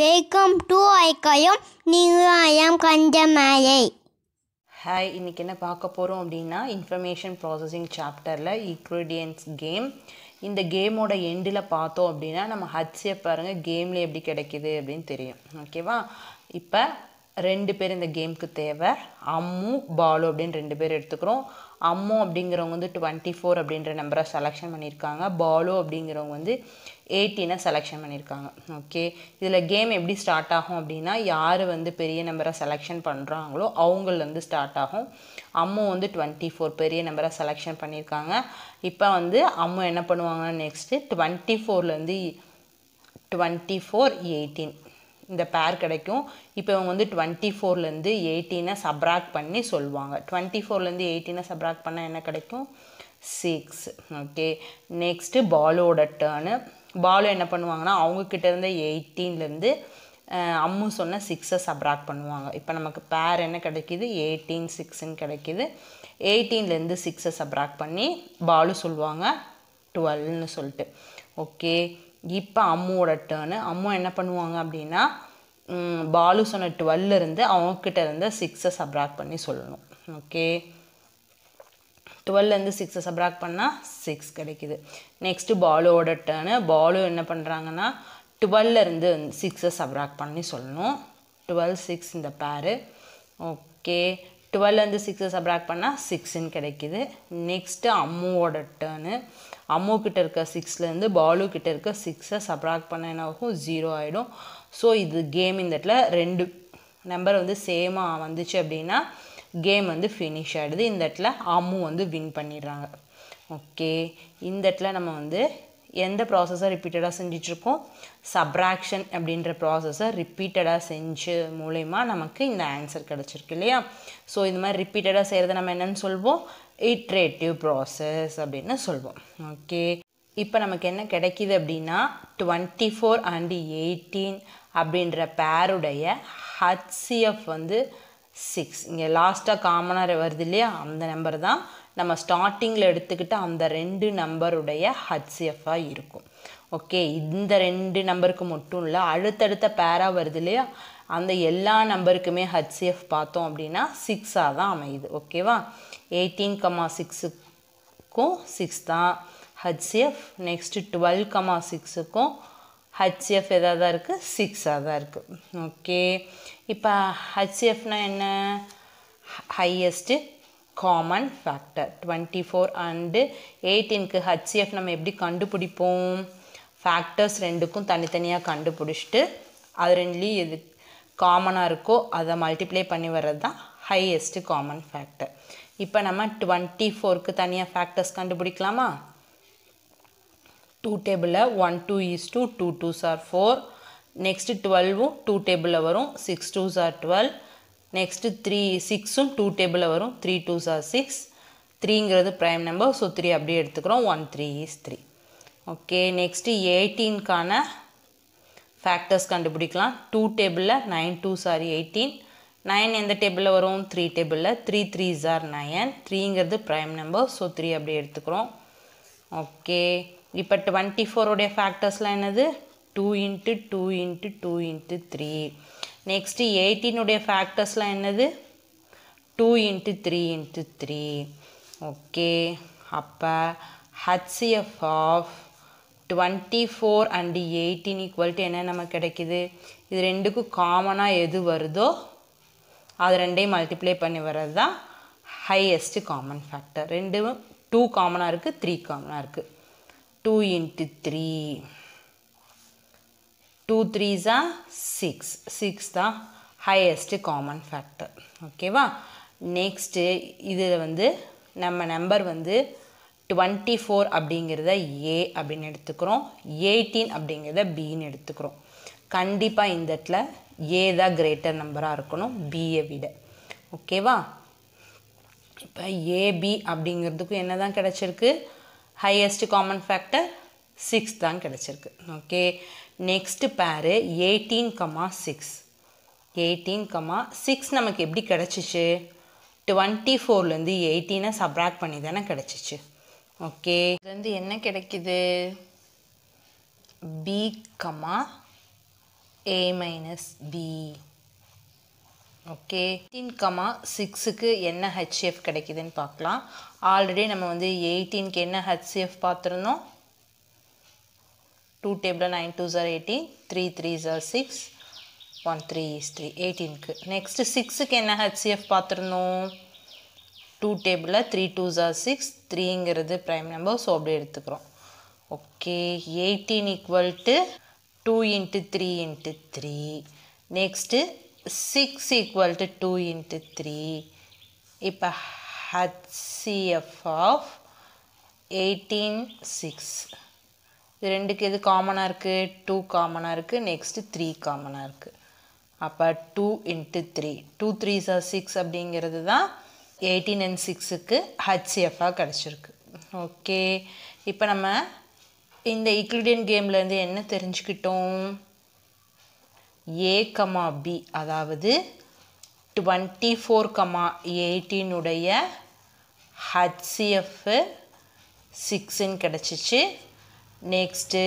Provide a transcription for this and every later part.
Welcome to ஐக்கயம் நியூயம் கஞ்சமாயை ஹாய் இன்றைக்கி என்ன பார்க்க போகிறோம் அப்படின்னா இன்ஃபர்மேஷன் ப்ராசஸிங் சாப்டரில் இக்ரீடியன்ஸ் கேம் இந்த கேமோட எண்டில் பார்த்தோம் அப்படின்னா நம்ம ஹட்ஸே பாருங்கள் கேமில் எப்படி கிடைக்கிது அப்படின்னு தெரியும் ஓகேவா இப்போ ரெண்டு பேர் இந்த கேமுக்கு தேவை அம்மு பாலு அப்படின்னு ரெண்டு பேர் எடுத்துக்கிறோம் அம்மு அப்படிங்கிறவங்க வந்து டுவெண்ட்டி ஃபோர் அப்படின்ற நம்பரை செலெக்ஷன் பண்ணியிருக்காங்க பாலு அப்படிங்கிறவங்க வந்து எயிட்டீனை செலெக்ஷன் பண்ணியிருக்காங்க ஓகே இதில் கேம் எப்படி ஸ்டார்ட் ஆகும் அப்படின்னா யார் வந்து பெரிய நம்பரை செலெக்ஷன் பண்ணுறாங்களோ அவங்களேருந்து ஸ்டார்ட் ஆகும் அம்மு வந்து டுவெண்ட்டி ஃபோர் பெரிய நம்பரை செலெக்ஷன் பண்ணியிருக்காங்க இப்போ வந்து அம்மு என்ன பண்ணுவாங்கன்னா நெக்ஸ்ட்டு டுவெண்ட்டி ஃபோர்லேருந்து டுவெண்ட்டி ஃபோர் எயிட்டீன் இந்த பேர் கிடைக்கும் இப்போ இவங்க வந்து டுவெண்ட்டி ஃபோர்லேருந்து எயிட்டீனை சப்ராக்ட் பண்ணி சொல்லுவாங்க டுவெண்ட்டி ஃபோர்லேருந்து எயிட்டீனை சப்ராக்ட் பண்ணால் என்ன கிடைக்கும் சிக்ஸ் ஓகே நெக்ஸ்ட்டு பாலோட டேர்னு பாலு என்ன பண்ணுவாங்கன்னா அவங்கக்கிட்ட இருந்த எயிட்டீன்லேருந்து அம்மு சொன்ன சிக்ஸை சப்ராக்ட் பண்ணுவாங்க இப்போ நமக்கு பேர் என்ன கிடைக்கிது எயிட்டீன் சிக்ஸ்ன்னு கிடைக்கிது எயிட்டீன்லேருந்து சிக்ஸை சப்ராக்ட் பண்ணி பாலு சொல்லுவாங்க டுவெல்னு சொல்லிட்டு ஓகே இப்போ அம்முவோட டேர்னு அம்மா என்ன பண்ணுவாங்க அப்படின்னா பாலு சொன்ன டுவெல்லிருந்து அவங்கக்கிட்ட இருந்து சிக்ஸை சப்ராக் பண்ணி சொல்லணும் ஓகே டுவெல்லேருந்து சிக்ஸை சப்ராக் பண்ணால் சிக்ஸ் கிடைக்குது நெக்ஸ்ட்டு பாலுவோட டேர்னு பாலு என்ன பண்ணுறாங்கன்னா டுவெல்லேருந்து சிக்ஸை சப்ராக் பண்ணி சொல்லணும் டுவெல் சிக்ஸ் இந்த பேரு ஓகே வந்து சிக்ஸை சப்ராக்ட் பண்ணால் சிக்ஸுன்னு கிடைக்கிது நெக்ஸ்ட்டு அம்முவோட டேர்னு அம்மு கிட்ட இருக்க சிக்ஸ்லேருந்து பாலு கிட்ட இருக்க சிக்ஸை சப்ராக்ட் பண்ண என்னாகும் ஜீரோ ஆகிடும் ஸோ இது கேம் இந்த இடத்துல ரெண்டு நம்பர் வந்து சேமாக வந்துச்சு அப்படின்னா கேம் வந்து ஃபினிஷ் ஆகிடுது இந்த இடத்துல அம்மு வந்து வின் பண்ணிடுறாங்க ஓகே இந்த இடத்துல நம்ம வந்து எந்த ப்ராசஸை ரிப்பீட்டடாக செஞ்சிட்ருக்கோம் சப்ராக்ஷன் அப்படின்ற ப்ராசஸை ரிப்பீட்டடாக செஞ்சு மூலயமா நமக்கு இந்த ஆன்சர் கிடச்சிருக்கு இல்லையா ஸோ இந்த மாதிரி ரிப்பீட்டடாக செய்கிறத நம்ம என்னென்னு சொல்வோம் இட்ரேட்டிவ் ப்ராசஸ் அப்படின்னு சொல்வோம் ஓகே இப்போ நமக்கு என்ன கிடைக்கிது அப்படின்னா டுவெண்ட்டி ஃபோர் அண்டு எயிட்டீன் அப்படின்ற பேருடைய ஹச்சிஎஃப் வந்து சிக்ஸ் இங்கே லாஸ்ட்டாக காமனாக வருது இல்லையா அந்த நம்பர் தான் நம்ம ஸ்டார்டிங்கில் எடுத்துக்கிட்ட அந்த ரெண்டு நம்பருடைய ஹச்சிஎஃபாக இருக்கும் ஓகே இந்த ரெண்டு நம்பருக்கு மட்டும் இல்லை அடுத்தடுத்த பேரா வருது இல்லையா அந்த எல்லா நம்பருக்குமே ஹச்சிஎஃப் பார்த்தோம் அப்படின்னா சிக்ஸாக தான் அமையுது ஓகேவா எயிட்டீன் கமா சிக்ஸுக்கும் சிக்ஸ் தான் ஹச்சிஎஃப் நெக்ஸ்ட்டு டுவெல் கமா சிக்ஸுக்கும் ஹச்சிஎஃப் எதாக தான் இருக்குது சிக்ஸாக தான் இருக்குது ஓகே இப்போ ஹச்சிஎஃப்னால் என்ன highest common factor twenty four and இன்கு HCF நம்ம எப்படி கண்டுபிடிப்போம் ஃபேக்டர்ஸ் ரெண்டுக்கும் தனித்தனியாக கண்டுபிடிச்சிட்டு அது ரெண்டுலேயும் எது காமனாக இருக்கோ அதை multiply பண்ணி வர்றது தான் common காமன் ஃபேக்டர் இப்போ நம்ம டுவெண்ட்டி ஃபோருக்கு தனியாக ஃபேக்டர்ஸ் கண்டுபிடிக்கலாமா டூ டேபிளில் one two is two two two சார் ஃபோர் நெக்ஸ்ட்டு டுவெல்வும் டூ டேபிளில் வரும் six two are twelve next three சிக்ஸும் டூ டேபிளில் வரும் த்ரீ டூ சார் சிக்ஸ் த்ரீங்கிறது ப்ரைம் நம்பர் ஸோ த்ரீ அப்படியே எடுத்துக்கிறோம் one three is three okay next எயிட்டீன்கான ஃபேக்டர்ஸ் கண்டுபிடிக்கலாம் டூ டேபிளில் நைன் டூ சார் எயிட்டீன் நைன் எந்த டேபிளில் வரும் த்ரீ டேபிளில் த்ரீ த்ரீ சார் நயன் த்ரீங்கிறது ப்ரைம் நம்பர் ஸோ த்ரீ அப்படியே எடுத்துக்கிறோம் ஓகே இப்போ டுவெண்ட்டி ஃபோருடைய ஃபேக்டர்ஸ்லாம் என்னது two into two into two into three next எயிட்டீனுடைய ஃபேக்டர்ஸ்லாம் என்னது two into three into three okay அப்போ HCF of twenty four and eighteen equal to என்ன நமக்கு கிடைக்கிது இது ரெண்டுக்கும் காமனாக எது வருதோ அது ரெண்டையும் மல்டிப்ளை பண்ணி வர்றது தான் ஹையஸ்ட்டு காமன் ஃபேக்டர் ரெண்டும் டூ காமனாக இருக்குது த்ரீ காமனாக இருக்குது டூ இன்ட்டு த்ரீ டூ த்ரீஸா சிக்ஸ் சிக்ஸ் தான் ದ ஹையஸ்ட்டு காமன் ஃபேக்டர் ஓகேவா நெக்ஸ்ட்டு இதில் வந்து நம்ம நம்பர் வந்து டுவெண்ட்டி ஃபோர் அப்படிங்கிறத ஏ அப்படின்னு எடுத்துக்கிறோம் எயிட்டீன் அப்படிங்கிறத பின்னு எடுத்துக்கிறோம் கண்டிப்பாக இந்த இடத்துல ஏ தான் கிரேட்டர் நம்பராக இருக்கணும் பியை விட ஓகேவா இப்போ ஏபி அப்படிங்கிறதுக்கும் என்ன தான் கிடச்சிருக்கு ஹையஸ்ட் காமன் ஃபேக்டர் சிக்ஸ் தான் கிடச்சிருக்கு okay next pair eighteen comma six eighteen comma six நமக்கு எப்படி கிடச்சிச்சு டுவெண்ட்டி ஃபோர்லேருந்து எயிட்டீனை சப்ராக்ட் பண்ணி தானே கிடச்சிச்சு ஓகே இதுலேருந்து என்ன கிடைக்குது B comma A minus B okay eighteen comma சிக்ஸுக்கு என்ன ஹெச்எஃப் கிடைக்குதுன்னு பார்க்கலாம் ஆல்ரெடி நம்ம வந்து எயிட்டீனுக்கு என்ன ஹெச்எஃப் பார்த்துருந்தோம் டூ டேபிளில் நைன் டூ ஜார் எயிட்டீன் த்ரீ த்ரீ ஜார் six one three is three எயிட்டீனுக்கு நெக்ஸ்ட்டு சிக்ஸுக்கு என்ன ஹெச்சிஎஃப் பார்த்துருந்தோம் டூ டேபிளில் த்ரீ டூ ஜார் சிக்ஸ் த்ரீங்கிறது ப்ரைம் நம்பர் ஸோ அப்படியே எடுத்துக்கிறோம் okay eighteen equal to two into three into three next six equal to two into three இப்போ ஹச்சிஎஃப் ஆஃப் எயிட்டீன் சிக்ஸ் இது ரெண்டுக்கு எது காமனாக இருக்குது டூ காமனாக இருக்குது நெக்ஸ்ட்டு த்ரீ காமனாக இருக்குது அப்போ two into three two three சார் சிக்ஸ் அப்படிங்கிறது தான் எயிட்டீன் அண்ட் சிக்ஸுக்கு ஹச்சிஎஃபாக கிடச்சிருக்கு ஓகே இப்போ நம்ம இந்த ஈக்லிடியன் கேம்லேருந்து என்ன தெரிஞ்சுக்கிட்டோம் ஏ கமா பி அதாவது டுவெண்ட்டி ஃபோர் கமா எயிட்டீனுடைய ஹச்சிஎஃப் சிக்ஸுன்னு கிடச்சிச்சு next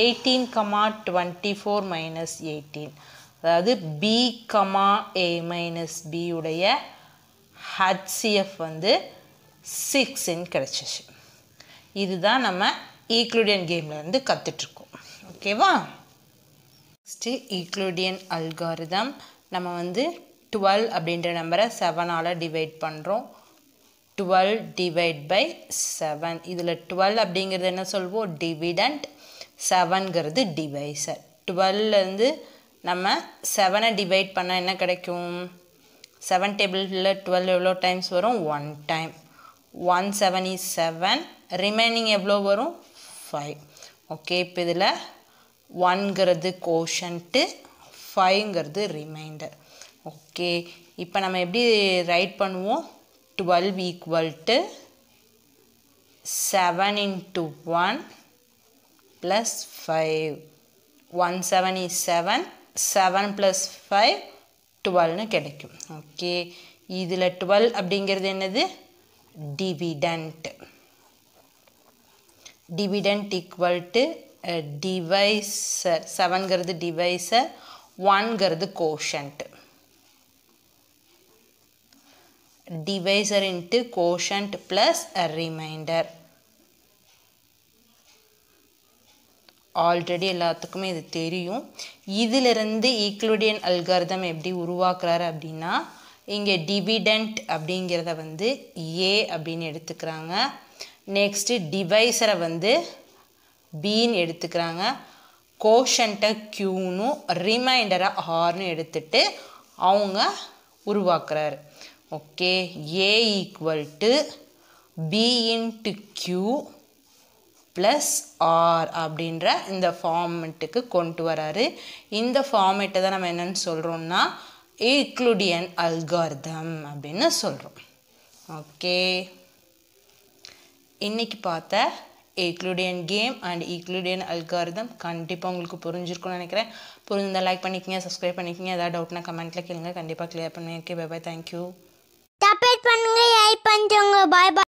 eighteen comma twenty four minus eighteen அதாவது பி கமா ஏ மைனஸ் பியுடைய ஹச்சிஎஃப் வந்து சிக்ஸ்ன்னு கிடச்சிச்சு இதுதான் நம்ம ஈக்ளூடியன் கேம்லேருந்து கற்றுட்ருக்கோம் ஓகேவா நெக்ஸ்ட்டு ஈக்ளூடியன் அல்காரிதம் நம்ம வந்து டுவெல் அப்படின்ற நம்பரை செவனால் டிவைட் பண்ணுறோம் டுவெல் டிவைட் பை செவன் இதில் டுவெல் அப்படிங்கிறது என்ன சொல்வோம் டிவிடண்ட் செவன்கிறது டிவைசர் டுவெல்லேருந்து நம்ம செவனை டிவைட் பண்ணால் என்ன கிடைக்கும் செவன் டேபிளில் டுவெல் எவ்வளோ டைம்ஸ் வரும் one time one seven is seven remaining எவ்வளோ வரும் ஃபைவ் ஓகே இப்போ இதில் ஒன்கிறது கோஷன்ட்டு ஃபைவ்ங்கிறது ரிமைண்டர் ஓகே இப்போ நம்ம எப்படி ரைட் பண்ணுவோம் 12 equal to 7 into 1 plus 5. 1 7 is 7. 7 plus 5 12னு கிடைக்கும் ஓகே இதில் 12 அப்படிங்கிறது என்னது dividend dividend equal to divisor செவன்கிறது டிவைசர் ஒன்கிறது quotient divisor into quotient plus a remainder. Already எல்லாத்துக்குமே இது தெரியும் இதிலிருந்து ஈக்ளூடியன் அல்காரதம் எப்படி உருவாக்குறாரு அப்படின்னா இங்கே டிவிடெண்ட் அப்படிங்கிறத வந்து ஏ அப்படின்னு எடுத்துக்கிறாங்க நெக்ஸ்ட்டு டிவைசரை வந்து பின்னு எடுத்துக்கிறாங்க கோஷண்ட்டை க்யூனும் ரிமைண்டரை ஆர்னு எடுத்துட்டு அவங்க உருவாக்குறாரு okay A equal to b into q plus R அப்படின்ற இந்த ஃபார்மெட்டுக்கு கொண்டு வராரு இந்த ஃபார்மெட்டை தான் நம்ம என்னென்னு சொல்கிறோம்னா ஈக்ளுடியன் அல்கார்தம் அப்படின்னு சொல்கிறோம் ஓகே இன்றைக்கி பார்த்த Euclidean game and Euclidean algorithm கண்டிப்பாக உங்களுக்கு புரிஞ்சிருக்கும்னு நினைக்கிறேன் புரிஞ்சிருந்தால் லைக் பண்ணிக்கோங்க சப்ஸ்கிரைப் பண்ணிக்கோங்க ஏதாவது டவுட்னா கமெண்ட்டில் கேளுங்க கண்டிப்பாக க்ளியர் பண்ணி okay bye bye thank you 我要 bye bye。